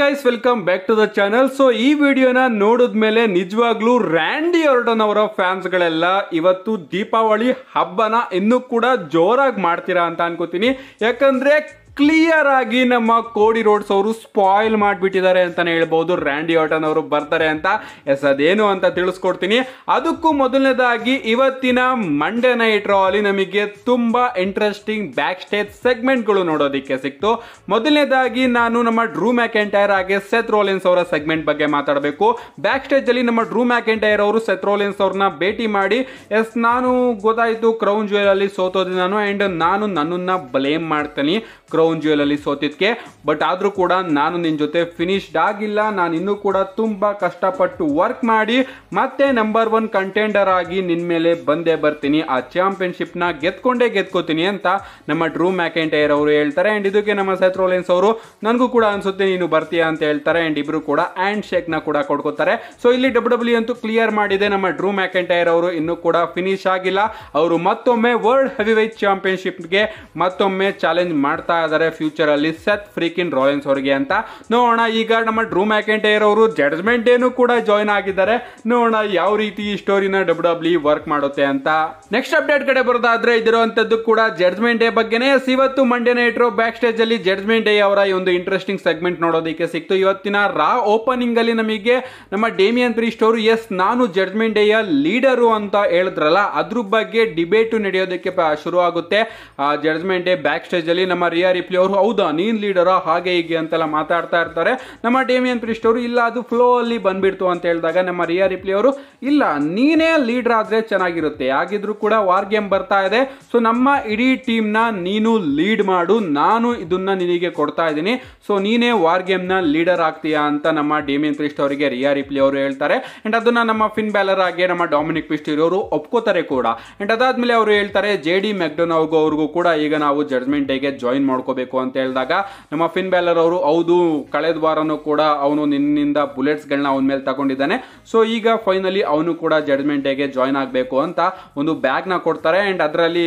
guys welcome back to the channel so ಈ ವಿಡಿಯೋನ ನೋಡಿದ್ಮೇಲೆ ನಿಜವಾಗ್ಲೂ ರ್ಯಾಂಡಿ ಅರ್ಡನ್ ಅವರ ಫ್ಯಾನ್ಸ್ ಗಳೆಲ್ಲ ಇವತ್ತು ದೀಪಾವಳಿ ಹಬ್ಬನ ಇನ್ನೂ ಕೂಡ ಜೋರಾಗಿ ಮಾಡ್ತೀರಾ ಅಂತ ಅನ್ಕೋತೀನಿ ಯಾಕಂದ್ರೆ ಕ್ಲಿಯರ್ ಆಗಿ ನಮ್ಮ ಕೋಡಿ ರೋಡ್ಸ್ ಅವರು ಸ್ಪಾಯ್ಲ್ ಮಾಡಿಬಿಟ್ಟಿದ್ದಾರೆ ಅಂತಲೇ ಹೇಳ್ಬೋದು ರ್ಯಾಂಡಿ ಆಟನ್ ಅವರು ಬರ್ತಾರೆ ಅಂತ ಎಸ್ ಅದೇನು ಅಂತ ತಿಳಿಸ್ಕೊಡ್ತೀನಿ ಅದಕ್ಕೂ ಮೊದಲನೇದಾಗಿ ಇವತ್ತಿನ ಮಂಡೇ ನೈಟ್ ಅಲ್ಲಿ ನಮಗೆ ತುಂಬ ಇಂಟ್ರೆಸ್ಟಿಂಗ್ ಬ್ಯಾಕ್ ಸ್ಟೇಜ್ ಸೆಗ್ಮೆಂಟ್ಗಳು ನೋಡೋದಕ್ಕೆ ಸಿಕ್ತು ಮೊದಲನೇದಾಗಿ ನಾನು ನಮ್ಮ ಡ್ರೂ ಮ್ಯಾಕ್ ಎಂಟೈರ್ ಹಾಗೆ ಸೆತ್ ರೋಲಿನ್ಸ್ ಅವರ ಸೆಗ್ಮೆಂಟ್ ಬಗ್ಗೆ ಮಾತಾಡಬೇಕು ಬ್ಯಾಕ್ ಅಲ್ಲಿ ನಮ್ಮ ಡ್ರೂ ಮ್ಯಾಕ್ ಅವರು ಸೆತ್ ರೋಲಿನ್ಸ್ ಅವ್ರನ್ನ ಭೇಟಿ ಮಾಡಿ ಎಸ್ ನಾನು ಗೊತ್ತಾಯಿತು ಕ್ರೌನ್ ಅಲ್ಲಿ ಸೋತೋದಿ ನಾನು ಆ್ಯಂಡ್ ನಾನು ನನ್ನನ್ನು ಬ್ಲೇಮ್ ಮಾಡ್ತೀನಿ ಕ್ರೌ ಡೌನ್ ಅಲ್ಲಿ ಸೋತಿದ್ಕೆ ಬಟ್ ಆದ್ರೂ ಕೂಡ ನಾನು ನಿನ್ ಜೊತೆ ಫಿನಿಶ್ಡ್ ಆಗಿಲ್ಲ ನಾನು ಇನ್ನೂ ಕೂಡ ತುಂಬಾ ಕಷ್ಟಪಟ್ಟು ವರ್ಕ್ ಮಾಡಿ ಮತ್ತೆ ನಂಬರ್ ಒನ್ ಕಂಟೆಂಡರ್ ಆಗಿ ನಿನ್ನ ಮೇಲೆ ಬಂದೇ ಬರ್ತೀನಿ ಆ ಚಾಂಪಿಯನ್ಶಿಪ್ ಚಾಂಪಿಯನ್ಶಿಪ್ನ ಗೆದ್ಕೊಂಡೇ ಗೆದ್ಕೋತೀನಿ ಅಂತ ನಮ್ಮ ಡ್ರೂ ಮ್ಯಾಕೆಂಟೈರ್ ಅವರು ಹೇಳ್ತಾರೆ ಅಂಡ್ ಇದಕ್ಕೆ ನಮ್ಮ ಸೆತ್ ರೋಲೆನ್ಸ್ ಅವರು ನನಗೂ ಕೂಡ ಅನ್ಸುತ್ತೆ ನೀನು ಬರ್ತೀಯಾ ಅಂತ ಹೇಳ್ತಾರೆ ಅಂಡ್ ಇಬ್ರು ಕೂಡ ಹ್ಯಾಂಡ್ ಶೇಕ್ ನ ಕೂಡ ಕೊಡ್ಕೋತಾರೆ ಸೊ ಇಲ್ಲಿ ಡಬ್ಲ್ಯೂ ಡಬ್ಲ್ಯೂ e ಅಂತೂ ಕ್ಲಿಯರ್ ಮಾಡಿದೆ ನಮ್ಮ ಡ್ರೂ ಮ್ಯಾಕೆಂಟೈರ್ ಅವರು ಇನ್ನು ಕೂಡ ಫಿನಿಶ್ ಆಗಿಲ್ಲ ಅವರು ಮತ್ತೊಮ್ಮೆ ವರ್ಲ್ಡ್ ಹೆವಿ ವೈಟ್ ಚಾಂಪಿಯನ್ಶಿಪ್ಗೆ ಮತ್ತೊಮ್ಮೆ ಚಾಲೆಂಜ್ ಮಾಡ್ತಾ ಇದ್ದಾರೆ ಮಾಡ್ತಾರೆ ಫ್ಯೂಚರ್ ಅಲ್ಲಿ ಸೆತ್ ಫ್ರೀಕಿನ್ ರಾಯಲ್ಸ್ ಅವರಿಗೆ ಅಂತ ನೋಡೋಣ ಈಗ ನಮ್ಮ ಡ್ರೂ ಮ್ಯಾಕೆಂಟೈರ್ ಅವರು ಜಡ್ಜ್ಮೆಂಟ್ ಡೇನು ಕೂಡ ಜಾಯ್ನ್ ಆಗಿದ್ದಾರೆ ನೋಡೋಣ ಯಾವ ರೀತಿ ಈ ಸ್ಟೋರಿನ ಡಬ್ಲ್ಯೂ ವರ್ಕ್ ಮಾಡುತ್ತೆ ಅಂತ ನೆಕ್ಸ್ಟ್ ಅಪ್ಡೇಟ್ ಕಡೆ ಬರೋದಾದ್ರೆ ಇದಿರುವಂತದ್ದು ಕೂಡ ಜಡ್ಜ್ಮೆಂಟ್ ಡೇ ಬಗ್ಗೆನೇ ಇವತ್ತು ಮಂಡೇ ನೈಟ್ ಬ್ಯಾಕ್ ಸ್ಟೇಜ್ ಅಲ್ಲಿ ಜಡ್ಜ್ಮೆಂಟ್ ಡೇ ಅವರ ಒಂದು ಇಂಟ್ರೆಸ್ಟಿಂಗ್ ಸೆಗ್ಮೆಂಟ್ ನೋಡೋದಕ್ಕೆ ಸಿಕ್ತು ಇವತ್ತಿನ ರಾ ಓಪನಿಂಗ್ ಅಲ್ಲಿ ನಮಗೆ ನಮ್ಮ ಡೇಮಿಯನ್ ಪ್ರೀ ಸ್ಟೋರಿ ಎಸ್ ನಾನು ಜಡ್ಜ್ಮೆಂಟ್ ಡೇಯ ಲೀಡರು ಅಂತ ಹೇಳಿದ್ರಲ್ಲ ಅದ್ರ ಬಗ್ಗೆ ಡಿಬೇಟು ನಡೆಯೋದಕ್ಕೆ ಶುರು ಆಗುತ್ತೆ ಜಡ್ಜ್ಮೆಂಟ್ ಡೇ ಬ್ಯಾಕ್ ಸ್ಟೇಜ್ ಅಲ್ಲಿ ನಮ್ಮ ರಿಯಾ ಎಪ್ಲಿ ಅವರು ಹೌದಾ ನೀನ್ ಲೀಡರ ಹಾಗೆ ಹೀಗೆ ಅಂತೆಲ್ಲ ಮಾತಾಡ್ತಾ ಇರ್ತಾರೆ ನಮ್ಮ ಡೇಮಿಯನ್ ಪ್ರಿಸ್ಟ್ ಅವರು ಇಲ್ಲ ಅದು ಫ್ಲೋ ಅಲ್ಲಿ ಬಂದ್ಬಿಡ್ತು ಅಂತ ಹೇಳಿದಾಗ ನಮ್ಮ ರಿಯಾ ರಿಪ್ಲಿ ಅವರು ಇಲ್ಲ ನೀನೇ ಲೀಡರ್ ಆದ್ರೆ ಚೆನ್ನಾಗಿರುತ್ತೆ ಆಗಿದ್ರು ಕೂಡ ವಾರ್ ಗೇಮ್ ಬರ್ತಾ ಇದೆ ಸೊ ನಮ್ಮ ಇಡೀ ಟೀಮ್ನ ನೀನು ಲೀಡ್ ಮಾಡು ನಾನು ಇದನ್ನ ನಿನಗೆ ಕೊಡ್ತಾ ಇದ್ದೀನಿ ಸೊ ನೀನೇ ವಾರ್ ನ ಲೀಡರ್ ಆಗ್ತೀಯಾ ಅಂತ ನಮ್ಮ ಡೇಮಿಯನ್ ಪ್ರಿಸ್ಟ್ ಅವರಿಗೆ ರಿಯಾ ರಿಪ್ಲಿ ಅವರು ಹೇಳ್ತಾರೆ ಅಂಡ್ ಅದನ್ನ ನಮ್ಮ ಫಿನ್ ಬ್ಯಾಲರ್ ಆಗಿ ನಮ್ಮ ಡೊಮಿನಿಕ್ ಪಿಸ್ಟಿ ಇರೋರು ಒಪ್ಕೋತಾರೆ ಕೂಡ ಅಂಡ್ ಅದಾದ್ಮೇಲೆ ಅವರು ಹೇಳ್ತಾರೆ ಜೆ ಡಿ ಮೆಕ್ಡೊನಾಲ್ಗೋ ಅವ್ರಿಗೂ ಕೂಡ ಈಗ ನಾವು ಜಡ್ಜ್ಮೆಂಟ್ ಡೇಗೆ ಜಾಯಿನ್ ಮಾಡ್ಕೊ ಮಾಡ್ಕೋಬೇಕು ಅಂತ ಹೇಳಿದಾಗ ನಮ್ಮ ಫಿನ್ ಬ್ಯಾಲರ್ ಅವರು ಹೌದು ಕಳೆದ ವಾರನೂ ಕೂಡ ಅವನು ನಿನ್ನಿಂದ ಬುಲೆಟ್ಸ್ಗಳನ್ನ ಅವನ ಮೇಲೆ ತಗೊಂಡಿದ್ದಾನೆ ಸೊ ಈಗ ಫೈನಲಿ ಅವನು ಕೂಡ ಜಡ್ಜ್ಮೆಂಟ್ ಡೇಗೆ ಜಾಯ್ನ್ ಆಗಬೇಕು ಅಂತ ಒಂದು ನ ಕೊಡ್ತಾರೆ ಅಂಡ್ ಅದರಲ್ಲಿ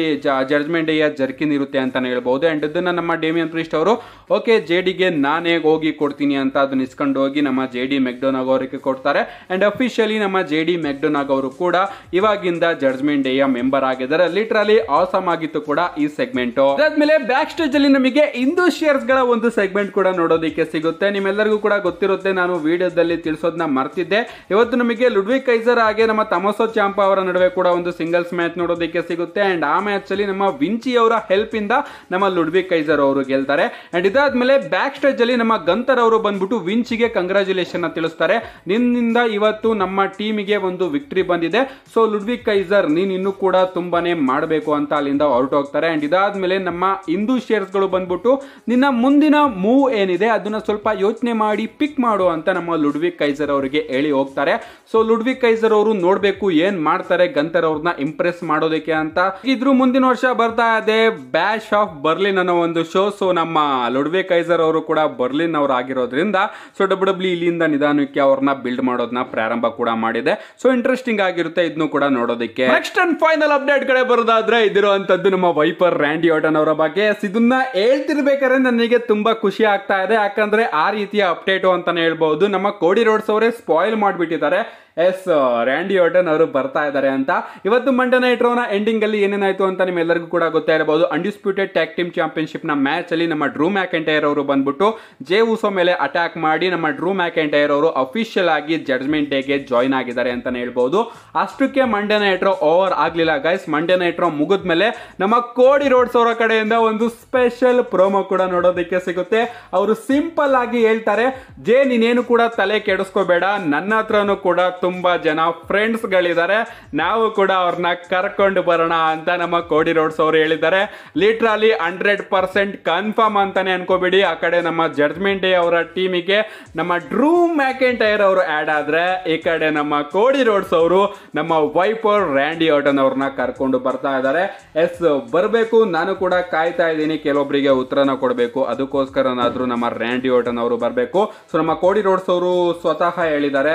ಜಡ್ಜ್ಮೆಂಟ್ ಡೇಯ ಜರ್ಕಿನ್ ಇರುತ್ತೆ ಅಂತಲೇ ಹೇಳ್ಬೋದು ಅಂಡ್ ಇದನ್ನು ನಮ್ಮ ಡೇಮಿಯನ್ ಪ್ರಿಸ್ಟ್ ಅವರು ಓಕೆ ಜೆ ಡಿಗೆ ನಾನೇ ಹೋಗಿ ಕೊಡ್ತೀನಿ ಅಂತ ಅದನ್ನ ಇಸ್ಕೊಂಡು ಹೋಗಿ ನಮ್ಮ ಜೆ ಡಿ ಮೆಕ್ಡೋನಾಗ್ ಅವರಿಗೆ ಕೊಡ್ತಾರೆ ಅಂಡ್ ಅಫಿಷಿಯಲಿ ನಮ್ಮ ಜೆ ಡಿ ಮೆಕ್ಡೋನಾಗ್ ಅವರು ಕೂಡ ಇವಾಗಿಂದ ಜಡ್ಜ್ಮೆಂಟ್ ಡೇಯ ಮೆಂಬರ್ ಆಗಿದ್ದಾರೆ ಲಿಟ್ರಲಿ ಆಸಮ್ ಆಗಿತ್ತು ಕೂಡ ಈ ಸೆಗ್ಮೆಂಟು ಅದಾದ್ಮೇಲೆ ಬ್ಯಾಕ್ ಸ್ಟೇಜ್ ಅಲ್ಲಿ ನಮಗೆ ನಿಮಗೆ ಇಂದು ಶೇರ್ಸ್ಗಳ ಒಂದು ಸೆಗ್ಮೆಂಟ್ ಕೂಡ ನೋಡೋದಕ್ಕೆ ಸಿಗುತ್ತೆ ನಿಮ್ಮೆಲ್ಲರಿಗೂ ಕೂಡ ಗೊತ್ತಿರುತ್ತೆ ನಾನು ವಿಡಿಯೋದಲ್ಲಿ ತಿಳಿಸೋದನ್ನ ಮರ್ತಿದ್ದೆ ಇವತ್ತು ನಮಗೆ ಲುಡ್ವಿ ಕೈಸರ್ ಹಾಗೆ ನಮ್ಮ ತಮಸೋ ಚಾಂಪಾ ಅವರ ನಡುವೆ ಕೂಡ ಒಂದು ಸಿಂಗಲ್ಸ್ ಮ್ಯಾಚ್ ನೋಡೋದಕ್ಕೆ ಸಿಗುತ್ತೆ ಅಂಡ್ ಆ ಮ್ಯಾಚ್ ಅಲ್ಲಿ ನಮ್ಮ ವಿಂಚಿ ಅವರ ಹೆಲ್ಪ್ ಇಂದ ನಮ್ಮ ಲುಡ್ವಿ ಕೈಸರ್ ಅವರು ಗೆಲ್ತಾರೆ ಅಂಡ್ ಇದಾದ್ಮೇಲೆ ಬ್ಯಾಕ್ ಸ್ಟೇಜ್ ಅಲ್ಲಿ ನಮ್ಮ ಗಂತರ್ ಅವರು ಬಂದ್ಬಿಟ್ಟು ವಿಂಚಿಗೆ ಕಂಗ್ರಾಚುಲೇಷನ್ ತಿಳಿಸ್ತಾರೆ ನಿನ್ನಿಂದ ಇವತ್ತು ನಮ್ಮ ಟೀಮಿಗೆ ಒಂದು ವಿಕ್ಟ್ರಿ ಬಂದಿದೆ ಸೊ ಲುಡ್ವಿ ಕೈಸರ್ ನೀನ್ ಇನ್ನು ಕೂಡ ತುಂಬಾನೇ ಮಾಡಬೇಕು ಅಂತ ಅಲ್ಲಿಂದ ಹೊರಟು ಹೋಗ್ತಾರೆ ಅಂಡ್ ಇದಾದ್ಮೇಲೆ ನಮ್ಮ ಹಿಂದೂ ಶೇರ್ಸ್ಗಳು ಗಳು ಬಂದ್ಬಿಟ್ಟು ನಿನ್ನ ಮುಂದಿನ ಮೂವ್ ಏನಿದೆ ಅದನ್ನ ಸ್ವಲ್ಪ ಯೋಚನೆ ಮಾಡಿ ಪಿಕ್ ಮಾಡು ಅಂತ ನಮ್ಮ ಲುಡ್ವಿಕ್ ಕೈಸರ್ ಅವರಿಗೆ ಹೇಳಿ ಹೋಗ್ತಾರೆ ಸೊ ಲುಡ್ವಿಕ್ ಕೈಸರ್ ಅವರು ನೋಡ್ಬೇಕು ಏನ್ ಮಾಡ್ತಾರೆ ಗಂತರ್ ಅವ್ರನ್ನ ಇಂಪ್ರೆಸ್ ಮಾಡೋದಕ್ಕೆ ಅಂತ ಇದ್ರು ಮುಂದಿನ ವರ್ಷ ಬರ್ತಾ ಇದೆ ಬ್ಯಾಶ್ ಆಫ್ ಬರ್ಲಿನ್ ಅನ್ನೋ ಒಂದು ಶೋ ಸೊ ನಮ್ಮ ಲುಡ್ವಿಕ್ ಕೈಸರ್ ಅವರು ಕೂಡ ಬರ್ಲಿನ್ ಅವರು ಆಗಿರೋದ್ರಿಂದ ಸೊ ಡಬ್ಲ್ಯೂ ಡಬ್ಲ್ಯೂ ಇಲ್ಲಿಂದ ನಿಧಾನಕ್ಕೆ ಅವ್ರನ್ನ ಬಿಲ್ಡ್ ಮಾಡೋದನ್ನ ಪ್ರಾರಂಭ ಕೂಡ ಮಾಡಿದೆ ಸೊ ಇಂಟ್ರೆಸ್ಟಿಂಗ್ ಆಗಿರುತ್ತೆ ಇದನ್ನು ಕೂಡ ನೋಡೋದಕ್ಕೆ ನೆಕ್ಸ್ಟ್ ಅಂಡ್ ಫೈನಲ್ ಅಪ್ಡೇಟ್ ಕಡೆ ಬರೋದಾದ್ರೆ ಇದಿರುವಂತದ್ದು ನಮ್ಮ ವೈಪರ್ ರ್ಯಾಂಡಿ ಆಟನ್ ಅವರ ಬಗ್ಗೆ ಇದನ್ನ ಹೇಳ್ತಿರ್ಬೇಕಾದ್ರೆ ನನಗೆ ತುಂಬಾ ಖುಷಿ ಆಗ್ತಾ ಇದೆ ಯಾಕಂದ್ರೆ ಆ ರೀತಿಯ ಅಪ್ಡೇಟು ಅಂತಾನೆ ಹೇಳ್ಬಹುದು ನಮ್ಮ ಕೋಡಿ ರೋಡ್ಸ್ ಅವರೇ ಸ್ಪಾಯ್ಲ್ ಮಾಡಿಬಿಟ್ಟಿದ್ದಾರೆ ಎಸ್ ರ್ಯಾಂಡಿ ಓಟನ್ ಅವರು ಬರ್ತಾ ಇದ್ದಾರೆ ಅಂತ ಇವತ್ತು ಮಂಡೆ ನೈಟ್ ರೋನ ಎಂಡಿಂಗ್ ಅಲ್ಲಿ ಏನೇನಾಯ್ತು ಅಂತ ನಿಮ್ಮೆಲ್ಲರಿಗೂ ಕೂಡ ಗೊತ್ತೇ ಇರಬಹುದು ಅನ್ಡಿಸ್ಪ್ಯೂಟೆಡ್ ಟ್ಯಾಕ್ ಟೀಮ್ ಚಾಂಪಿಯನ್ಶಿಪ್ ನ ಮ್ಯಾಚ್ ಅಲ್ಲಿ ನಮ್ಮ ಡ್ರೂ ಮ್ಯಾಕ್ ಎಂಟೈರ್ ಅವರು ಬಂದ್ಬಿಟ್ಟು ಜೆ ಉಸೋ ಮೇಲೆ ಅಟ್ಯಾಕ್ ಮಾಡಿ ನಮ್ಮ ಡ್ರೂ ಮ್ಯಾಕ್ ಎಂಟೈರ್ ಅವರು ಅಫಿಷಿಯಲ್ ಆಗಿ ಜಡ್ಜ್ಮೆಂಟ್ ಡೇಗೆ ಜಾಯ್ನ್ ಆಗಿದ್ದಾರೆ ಅಂತಲೇ ಹೇಳ್ಬಹುದು ಅಷ್ಟಕ್ಕೆ ಮಂಡೆ ನೈಟ್ ರೋ ಓವರ್ ಆಗ್ಲಿಲ್ಲ ಗೈಸ್ ಮಂಡೆ ನೈಟ್ ರೋ ಮೇಲೆ ನಮ್ಮ ಕೋಡಿ ರೋಡ್ಸ್ ಅವರ ಕಡೆಯಿಂದ ಒಂದು ಸ್ಪೆಷಲ್ ಪ್ರೋಮೋ ಕೂಡ ನೋಡೋದಕ್ಕೆ ಸಿಗುತ್ತೆ ಅವರು ಸಿಂಪಲ್ ಆಗಿ ಹೇಳ್ತಾರೆ ಜೇ ನೀನೇನು ಕೂಡ ತಲೆ ಕೆಡಿಸ್ಕೋಬೇಡ ನನ್ನ ಹತ್ರನೂ ಕೂಡ ತುಂಬಾ ಜನ ಫ್ರೆಂಡ್ಸ್ಗಳಿದ್ದಾರೆ ನಾವು ಕೂಡ ಅವ್ರನ್ನ ಕರ್ಕೊಂಡು ಬರೋಣ ಅಂತ ನಮ್ಮ ಕೋಡಿ ರೋಡ್ಸ್ ಅವರು ಹೇಳಿದ್ದಾರೆ ಲಿಟ್ರಲಿ ಹಂಡ್ರೆಡ್ ಪರ್ಸೆಂಟ್ ಕನ್ಫರ್ಮ್ ಅಂತಾನೆ ಅನ್ಕೋಬೇಡಿ ಆ ಕಡೆ ನಮ್ಮ ಜಡ್ಜ್ಮೆಂಟ್ ಡೇ ಅವರ ಟೀಮಿಗೆ ನಮ್ಮ ಡ್ರೂ ಮ್ಯಾಕೆಂಟೈರ್ ಅವರು ಆ್ಯಡ್ ಆದರೆ ಈ ಕಡೆ ನಮ್ಮ ಕೋಡಿ ರೋಡ್ಸ್ ಅವರು ನಮ್ಮ ವೈಪರ್ ರ್ಯಾಂಡಿ ಆಟನ್ ಅವ್ರನ್ನ ಕರ್ಕೊಂಡು ಬರ್ತಾ ಇದ್ದಾರೆ ಎಸ್ ಬರಬೇಕು ನಾನು ಕೂಡ ಕಾಯ್ತಾ ಇದ್ದೀನಿ ಕೆಲವೊಬ್ಬರಿಗೆ ಉತ್ತರನ ಕೊಡಬೇಕು ಅದಕ್ಕೋಸ್ಕರನಾದರೂ ನಮ್ಮ ರ್ಯಾಂಡಿ ಆಟನ್ ಅವರು ಬರಬೇಕು ಸೊ ನಮ್ಮ ಕೋಡಿ ರೋಡ್ಸ್ ಅವರು ಸ್ವತಃ ಹೇಳಿದ್ದಾರೆ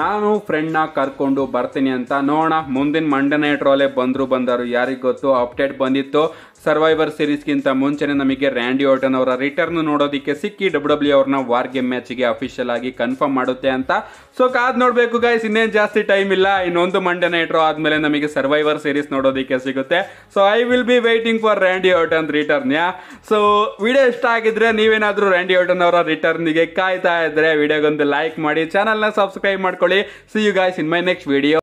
ನಾನು ಫ್ರೆಂಡ್ನ ಕರ್ಕೊಂಡು ಬರ್ತೀನಿ ಅಂತ ನೋಡೋಣ ಮುಂದಿನ ನೈಟ್ ಟ್ರೋಲೆ ಬಂದರು ಬಂದರು ಯಾರಿಗೆ ಗೊತ್ತು ಅಪ್ಡೇಟ್ ಬಂದಿತ್ತು ಸರ್ವೈವರ್ ಸೀರೀಸ್ಗಿಂತ ಮುಂಚೆನೇ ನಮಗೆ ರ್ಯಾಂಡಿ ಓಟನ್ ಅವರ ರಿಟರ್ನ್ ನೋಡೋದಕ್ಕೆ ಸಿಕ್ಕಿ ಡಬ್ಲ್ಯೂ ಡಬ್ಲ್ಯೂ e ಅವ್ರನ್ನ ವಾರ್ ಗೇಮ್ ಮ್ಯಾಚ್ಗೆ ಅಫಿಷಿಯಲ್ ಆಗಿ ಕನ್ಫರ್ಮ್ ಮಾಡುತ್ತೆ ಅಂತ ಸೊ ಕಾದ್ ನೋಡಬೇಕು ಗಾಯ್ಸ್ ಇನ್ನೇನು ಜಾಸ್ತಿ ಟೈಮ್ ಇಲ್ಲ ಇನ್ನೊಂದು ಮಂಡೆ ನೈಟ್ರು ಆದಮೇಲೆ ನಮಗೆ ಸರ್ವೈವರ್ ಸೀರೀಸ್ ನೋಡೋದಕ್ಕೆ ಸಿಗುತ್ತೆ so I will be waiting for Randy Orton return yeah so video ಇಷ್ಟ ಆಗಿದ್ರೆ ನೀವೇನಾದರೂ ರ್ಯಾಂಡಿ ಓಟನ್ ಅವರ ರಿಟರ್ನಿಗೆ ಕಾಯ್ತಾ ಇದ್ರೆ ವಿಡಿಯೋಗೊಂದು ಲೈಕ್ ಮಾಡಿ ಚಾನಲ್ನ ಸಬ್ಸ್ಕ್ರೈಬ್ ಮಾಡ್ಕೊಳ್ಳಿ see you guys in my next video